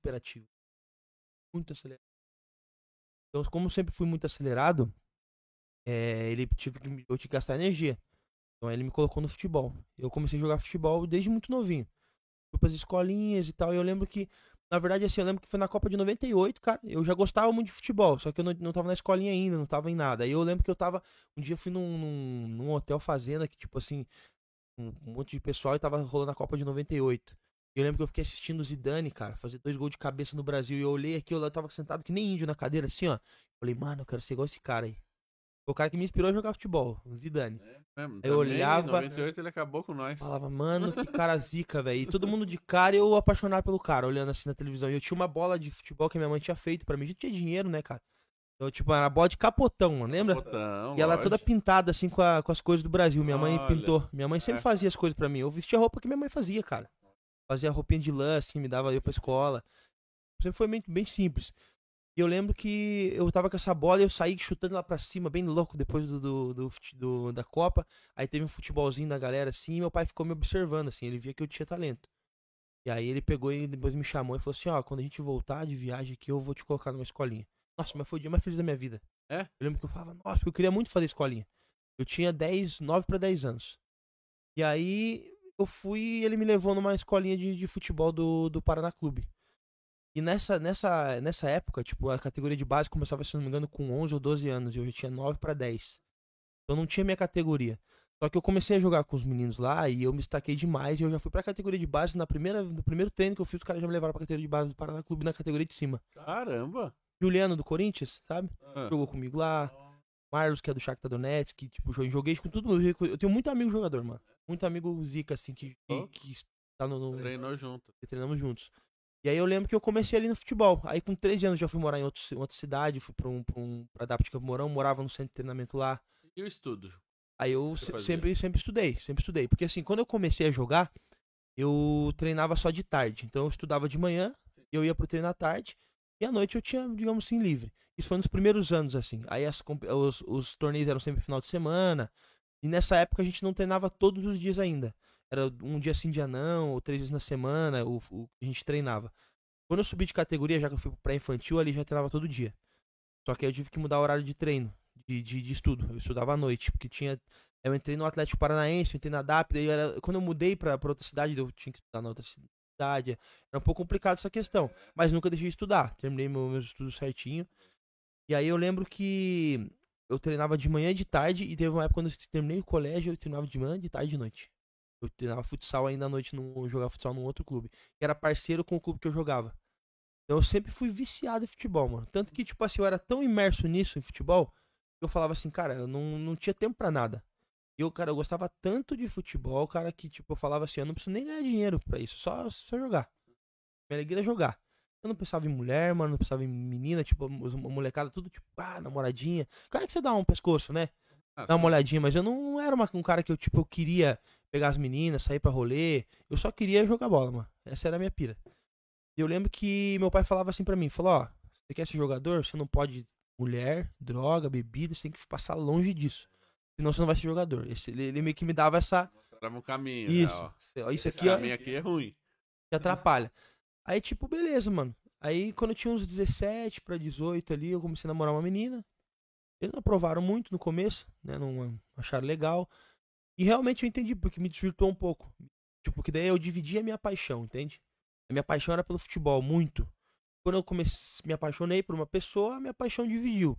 hiperativo. Muito acelerado. Então, como sempre fui muito acelerado, é, ele tive que eu tive que gastar energia. Então aí ele me colocou no futebol. Eu comecei a jogar futebol desde muito novinho. Fui pras escolinhas e tal. E eu lembro que, na verdade, assim, eu lembro que foi na Copa de 98, cara. Eu já gostava muito de futebol, só que eu não, não tava na escolinha ainda, não tava em nada. Aí eu lembro que eu tava. Um dia eu fui num, num, num hotel fazenda que, tipo assim, um, um monte de pessoal e tava rolando a Copa de 98. Eu lembro que eu fiquei assistindo o Zidane, cara, fazer dois gols de cabeça no Brasil. E eu olhei aqui, eu tava sentado que nem índio na cadeira, assim, ó. Falei, mano, eu quero ser igual esse cara aí. Foi o cara que me inspirou a jogar futebol, o Zidane. É, mesmo, é, eu olhava. Em 98 ele acabou com nós. Falava, mano, que cara zica, velho. E todo mundo de cara eu apaixonado pelo cara, olhando assim na televisão. E eu tinha uma bola de futebol que minha mãe tinha feito para mim. A gente tinha dinheiro, né, cara? Então, tipo, era bola de capotão, lembra? Capotão, e ela lógico. toda pintada, assim, com, a, com as coisas do Brasil. Minha Olha, mãe pintou. Minha mãe sempre é. fazia as coisas para mim. Eu vestia a roupa que minha mãe fazia, cara fazia roupinha de lã, assim, me dava eu pra escola. Sempre foi bem, bem simples. E eu lembro que eu tava com essa bola e eu saí chutando lá pra cima, bem louco, depois do, do, do, do da Copa. Aí teve um futebolzinho da galera, assim, e meu pai ficou me observando, assim, ele via que eu tinha talento. E aí ele pegou e depois me chamou e falou assim, ó, quando a gente voltar de viagem aqui, eu vou te colocar numa escolinha. Nossa, mas foi o dia mais feliz da minha vida. É? Eu lembro que eu falava, nossa, eu queria muito fazer escolinha. Eu tinha 10, 9 para 10 anos. E aí eu fui ele me levou numa escolinha de, de futebol do, do Paraná Clube. E nessa, nessa, nessa época, tipo, a categoria de base começava, se não me engano, com 11 ou 12 anos. E eu já tinha 9 para 10. Então não tinha minha categoria. Só que eu comecei a jogar com os meninos lá e eu me destaquei demais. E eu já fui pra categoria de base. Na primeira, no primeiro treino que eu fiz, os caras já me levaram pra categoria de base do Paraná Clube na categoria de cima. Caramba! Juliano do Corinthians, sabe? Ah. Jogou comigo lá. Ah. Marlos, que é do Shakhtar Donetsk. Tipo, joguei com tudo. Eu tenho muito amigo jogador, mano muito amigo Zica, assim, que, oh. que, que tá no. no Treinou junto. treinamos juntos. E aí eu lembro que eu comecei ali no futebol. Aí com 13 anos já fui morar em, outro, em outra cidade, fui pra, um, pra, um, pra Morão, morava no centro de treinamento lá. E o estudo? Aí eu sempre, sempre estudei, sempre estudei. Porque assim, quando eu comecei a jogar, eu treinava só de tarde. Então eu estudava de manhã, Sim. eu ia pro treino à tarde, e à noite eu tinha, digamos assim, livre. Isso foi nos primeiros anos, assim. Aí as, os, os torneios eram sempre final de semana, e nessa época a gente não treinava todos os dias ainda. Era um dia sim, dia não, ou três vezes na semana, o, a gente treinava. Quando eu subi de categoria, já que eu fui pra infantil, ali já treinava todo dia. Só que aí eu tive que mudar o horário de treino, de, de, de estudo. Eu estudava à noite, porque tinha. Eu entrei no Atlético Paranaense, eu entrei na DAP, daí era, quando eu mudei pra, pra outra cidade, eu tinha que estudar na outra cidade. Era um pouco complicado essa questão, mas nunca deixei de estudar. Terminei meus estudos certinho. E aí eu lembro que eu treinava de manhã e de tarde, e teve uma época quando eu terminei o colégio, eu treinava de manhã, de tarde e de noite. Eu treinava futsal ainda à noite, num, jogava futsal num outro clube. Que era parceiro com o clube que eu jogava. Então eu sempre fui viciado em futebol, mano. Tanto que, tipo assim, eu era tão imerso nisso, em futebol, que eu falava assim, cara, eu não, não tinha tempo para nada. E eu, cara, eu gostava tanto de futebol, cara, que, tipo, eu falava assim, eu não preciso nem ganhar dinheiro pra isso, só, só jogar. Minha alegria é jogar. Eu não pensava em mulher, mano, não pensava em menina, tipo, uma molecada, tudo tipo, ah, namoradinha. Cara que você dá um pescoço, né? Ah, dá sim. uma olhadinha, mas eu não, era uma, um cara que eu, tipo, eu queria pegar as meninas, sair pra rolê. Eu só queria jogar bola, mano. Essa era a minha pira. E eu lembro que meu pai falava assim pra mim, falou, ó, você quer ser jogador? Você não pode mulher, droga, bebida, você tem que passar longe disso. Senão você não vai ser jogador. Esse, ele, ele meio que me dava essa. Mostrava um caminho. Né, Isso. Né, ó. Isso Esse é aqui, ó. aqui é ruim. Te atrapalha. Aí, tipo, beleza, mano. Aí, quando eu tinha uns 17 para 18 ali, eu comecei a namorar uma menina. Eles não aprovaram muito no começo, né? Não acharam legal. E realmente eu entendi, porque me desvirtuou um pouco. Tipo, que daí eu dividi a minha paixão, entende? A minha paixão era pelo futebol, muito. Quando eu comecei, me apaixonei por uma pessoa, a minha paixão dividiu.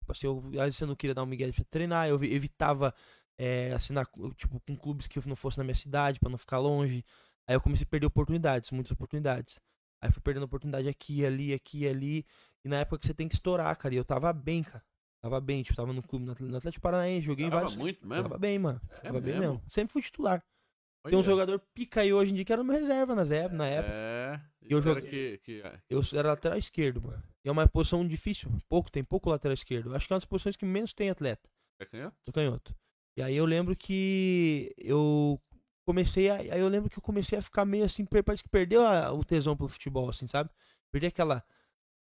Tipo assim, eu, às vezes eu não queria dar um migué pra treinar, eu evitava é, assinar, tipo, com clubes que não fosse na minha cidade, para não ficar longe. Aí eu comecei a perder oportunidades, muitas oportunidades. Aí fui perdendo oportunidade aqui, ali, aqui, ali. E na época que você tem que estourar, cara. E eu tava bem, cara. Tava bem, tipo, tava no clube, no Atlético Paranaense, joguei tava vários. Tava muito mesmo? Tava bem, mano. É tava mesmo? bem mesmo. Sempre fui titular. Olha. Tem um jogador pica aí hoje em dia que era uma reserva na época. É. Eu, joguei... que, que... eu era lateral esquerdo, mano. E é uma posição difícil. Pouco, tem pouco lateral esquerdo. Acho que é uma das posições que menos tem atleta. É canhoto? É canhoto. E aí eu lembro que eu comecei a. Aí eu lembro que eu comecei a ficar meio assim, parece que perdeu a, o tesão pelo futebol, assim, sabe? Perdi aquela.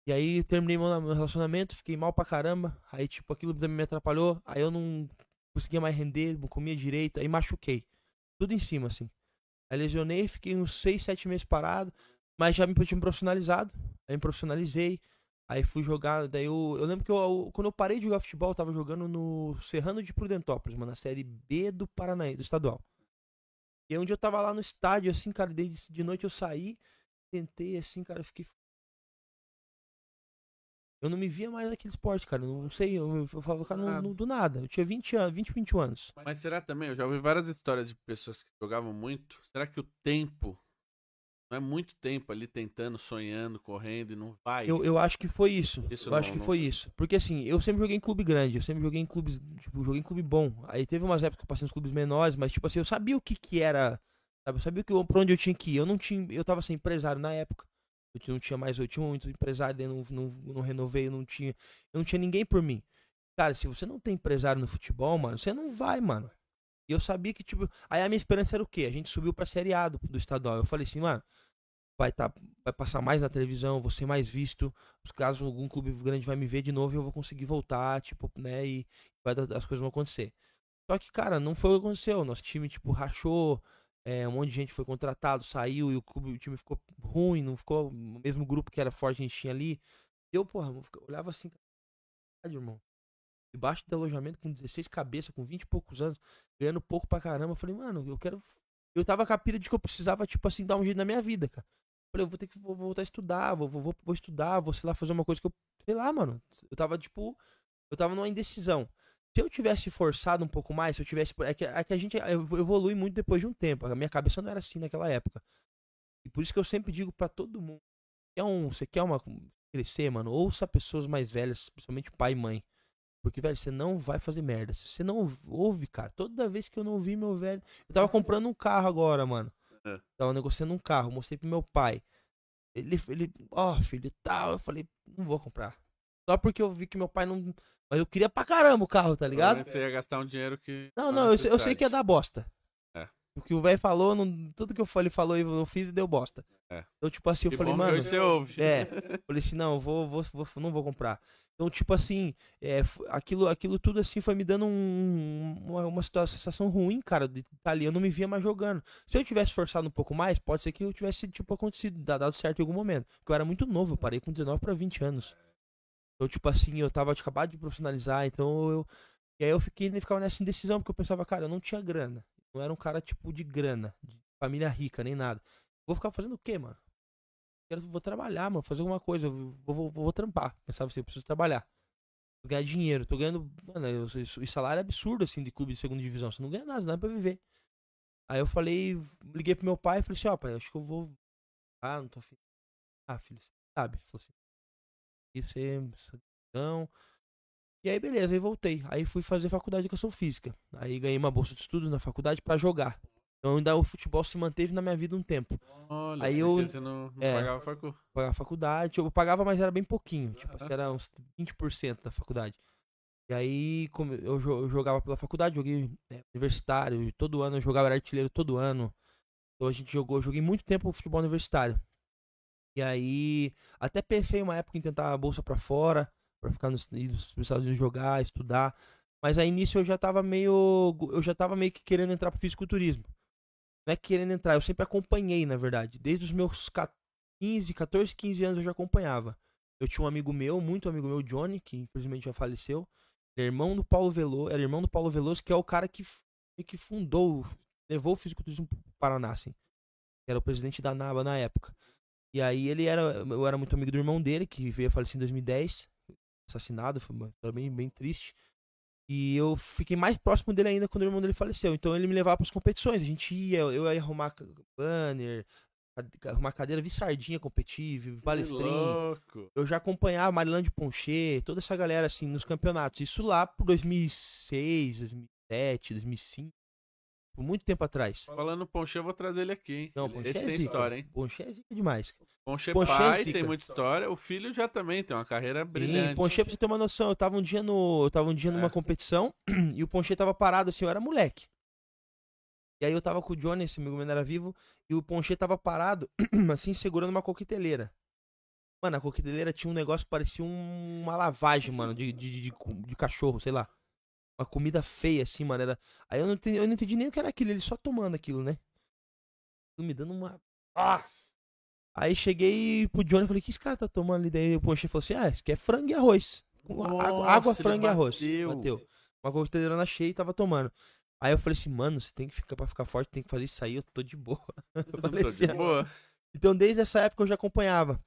E aí terminei meu relacionamento, fiquei mal pra caramba. Aí, tipo, aquilo também me atrapalhou. Aí eu não conseguia mais render, não comia direito. Aí machuquei. Tudo em cima, assim. Aí lesionei, fiquei uns 6, 7 meses parado. Mas já me tinha profissionalizado. Aí me profissionalizei. Aí fui jogar. Daí eu, eu lembro que eu, eu, quando eu parei de jogar futebol, eu tava jogando no Serrano de Prudentópolis, mano, na Série B do Paranaense, do estadual. E onde eu tava lá no estádio, assim, cara, desde de noite eu saí, tentei, assim, cara, eu fiquei. Eu não me via mais naquele esporte, cara. não sei, eu, eu, falava, cara, não, ah. não, do nada. Eu tinha 20 20, 21 anos. Mas será também, eu já ouvi várias histórias de pessoas que jogavam muito. Será que o tempo não é muito tempo ali tentando, sonhando, correndo e não vai. Eu, eu acho que foi isso. isso eu não, acho que não... foi isso. Porque assim, eu sempre joguei em clube grande, eu sempre joguei em clubes, tipo, joguei em clube bom. Aí teve umas épocas que eu passei nos clubes menores, mas tipo assim, eu sabia o que que era, sabe? Eu sabia que pra onde eu tinha que ir. Eu não tinha, eu tava sem empresário na época. Eu não tinha mais, eu tinha muito empresário, eu não, não, não renovei, eu não tinha, eu não tinha ninguém por mim. Cara, se você não tem empresário no futebol, mano, você não vai, mano. E eu sabia que, tipo. Aí a minha esperança era o quê? A gente subiu pra Série A do, do estadual. Eu falei assim, mano, vai estar tá, vai passar mais na televisão, vou ser mais visto. Os casos algum clube grande vai me ver de novo, eu vou conseguir voltar, tipo, né, e vai, as coisas vão acontecer. Só que, cara, não foi o que aconteceu. Nosso time tipo rachou, é, um monte de gente foi contratado, saiu e o clube, o time ficou ruim, não ficou o mesmo grupo que era forte a gente tinha ali. Eu, porra, olhava assim, irmão. Debaixo do alojamento com 16 cabeças, com 20 e poucos anos, ganhando pouco pra caramba. Eu falei, mano, eu quero eu tava com a pira de que eu precisava, tipo assim, dar um jeito na minha vida, cara. Falei, eu vou ter que vou, vou voltar a estudar, vou, vou, vou estudar, vou, sei lá, fazer uma coisa que eu. Sei lá, mano. Eu tava, tipo. Eu tava numa indecisão. Se eu tivesse forçado um pouco mais, se eu tivesse. É que, é que a gente evolui muito depois de um tempo. A minha cabeça não era assim naquela época. E por isso que eu sempre digo para todo mundo: é um, você quer uma, crescer, mano? Ouça pessoas mais velhas, principalmente pai e mãe. Porque, velho, você não vai fazer merda. Se você não ouve, cara, toda vez que eu não vi meu velho. Eu tava comprando um carro agora, mano. É. Tava negociando um carro, mostrei pro meu pai. Ele, ele, ó, oh, filho, tal. Eu falei, não vou comprar. Só porque eu vi que meu pai não. Mas eu queria pra caramba o carro, tá ligado? Você ia gastar um dinheiro que. Não, não, eu, eu, sei que ia dar bosta. O que o velho falou, não, tudo que eu falei, falou e eu fiz e deu bosta. É. Então, tipo assim, eu falei, mano. Você ouve. É. Falei assim, não, vou, vou, vou, não vou comprar. Então, tipo assim, é, aquilo, aquilo tudo assim foi me dando um, uma, uma, situação, uma, sensação ruim, cara, de estar tá ali, eu não me via mais jogando. Se eu tivesse forçado um pouco mais, pode ser que eu tivesse, tipo, acontecido, dado certo em algum momento. Porque eu era muito novo, eu parei com 19 para 20 anos. Então, tipo assim, eu tava tipo, acabado de profissionalizar, então eu. E aí eu fiquei, ficava nessa indecisão, porque eu pensava, cara, eu não tinha grana. Não era um cara, tipo, de grana, de família rica, nem nada. Vou ficar fazendo o quê, mano? Quero, vou trabalhar, mano, fazer alguma coisa, vou, vou, vou trampar. Pensava assim, eu preciso trabalhar. Vou ganhar dinheiro, tô ganhando. Mano, o salário é absurdo, assim, de clube de segunda divisão. Você não ganha nada, nada pra viver. Aí eu falei, liguei pro meu pai e falei assim, ó, oh, pai, acho que eu vou. Ah, não tô afim. Ah, filho, sabe? se assim, e você, você não é e aí, beleza, aí voltei. Aí fui fazer faculdade de educação física. Aí ganhei uma bolsa de estudo na faculdade para jogar. Então ainda o futebol se manteve na minha vida um tempo. Olha, aí é eu você não, não é, pagava, pagava faculdade. Eu pagava, mas era bem pouquinho. Tipo, era uns 20% da faculdade. E aí como eu, jogava pela faculdade, joguei né, universitário, todo ano eu jogava artilheiro todo ano. Então a gente jogou, joguei muito tempo futebol universitário. E aí até pensei uma época em tentar a bolsa para fora para ficar nos, nos Estados Unidos jogar, estudar. Mas aí nisso eu já tava meio. Eu já tava meio que querendo entrar pro fisiculturismo. Não é querendo entrar, eu sempre acompanhei, na verdade. Desde os meus 15, 14, 15 anos eu já acompanhava. Eu tinha um amigo meu, muito amigo meu, Johnny, que infelizmente já faleceu. Ele é irmão do Paulo Veloso, era irmão do Paulo Veloso, que é o cara que, que fundou, levou o fisiculturismo pro Paraná, assim. Era o presidente da NABA na época. E aí ele era, eu era muito amigo do irmão dele, que veio a falecer em 2010 assassinado, foi também bem, triste. E eu fiquei mais próximo dele ainda quando o irmão dele faleceu. Então ele me levava para as competições. A gente ia, eu ia arrumar banner, arrumar cadeira, vi Sardinha competir, vi Eu já acompanhava Marilã de Ponchê, toda essa galera assim nos campeonatos. Isso lá por 2006, 2007, 2005. Por muito tempo atrás. Falando Ponche, eu vou trazer ele aqui, hein? Não, Ponche Esse é tem zica. história, hein? Ponche é zica demais. Ponche, Ponche é é pai é tem muita história. O filho já também tem uma carreira brilhante. Sim, Ponche, pra você ter uma noção, eu tava um dia, no, eu tava um dia é. numa competição e o Ponche tava parado assim, eu era moleque. E aí eu tava com o Johnny, esse amigo meu era vivo, e o Ponche tava parado, assim, segurando uma coqueteleira. Mano, a coqueteleira tinha um negócio que parecia uma lavagem, mano, de, de, de, de cachorro, sei lá comida feia, assim, mano. Era... Aí eu não, entendi, eu não entendi nem o que era aquilo, ele só tomando aquilo, né? Me dando uma. Nossa! Aí cheguei pro Johnny e falei, que esse cara tá tomando ali? Daí o poxa falou assim: Ah, isso aqui é frango e arroz. Nossa, água, água frango e arroz. Bateu. Uma coqueteleirona cheia e tava tomando. Aí eu falei assim, mano, você tem que ficar pra ficar forte, tem que fazer isso aí, eu tô de boa. Eu tô de assim, boa. Então desde essa época eu já acompanhava.